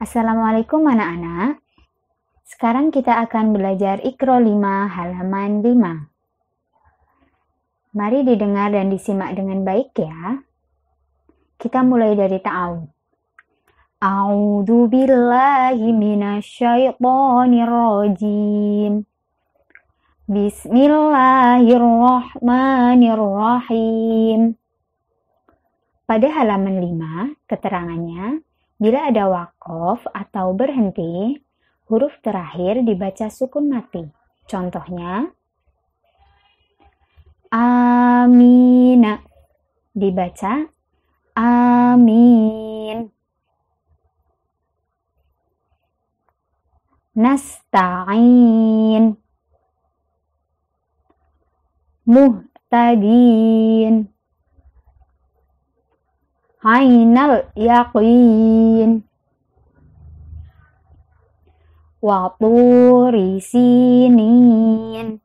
Assalamualaikum anak-anak. Sekarang kita akan belajar Ikro 5 halaman 5. Mari didengar dan disimak dengan baik ya. Kita mulai dari ta'awud. A'udzu billahi minasyaitonir rajim. Bismillahirrahmanirrahim. Pada halaman 5, keterangannya, bila ada wakof atau berhenti, huruf terakhir dibaca sukun mati. Contohnya, Amina dibaca Amin. Nasta'in مهتدين عين اليقين وطور سينين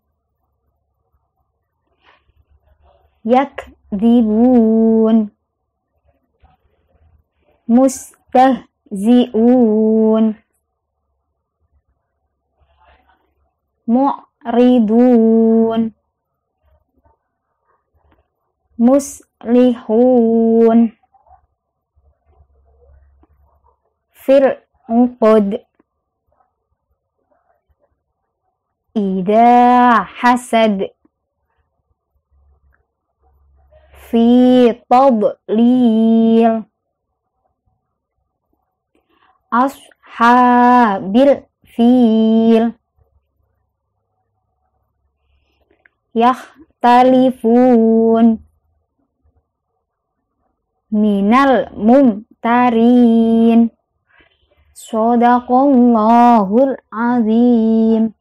يكذبون مستهزئون معرضون muslihun fil uqud ida hasad fi tadlil ashabil fil yahtalifun minal mumtarin. Sadaqallahul azim.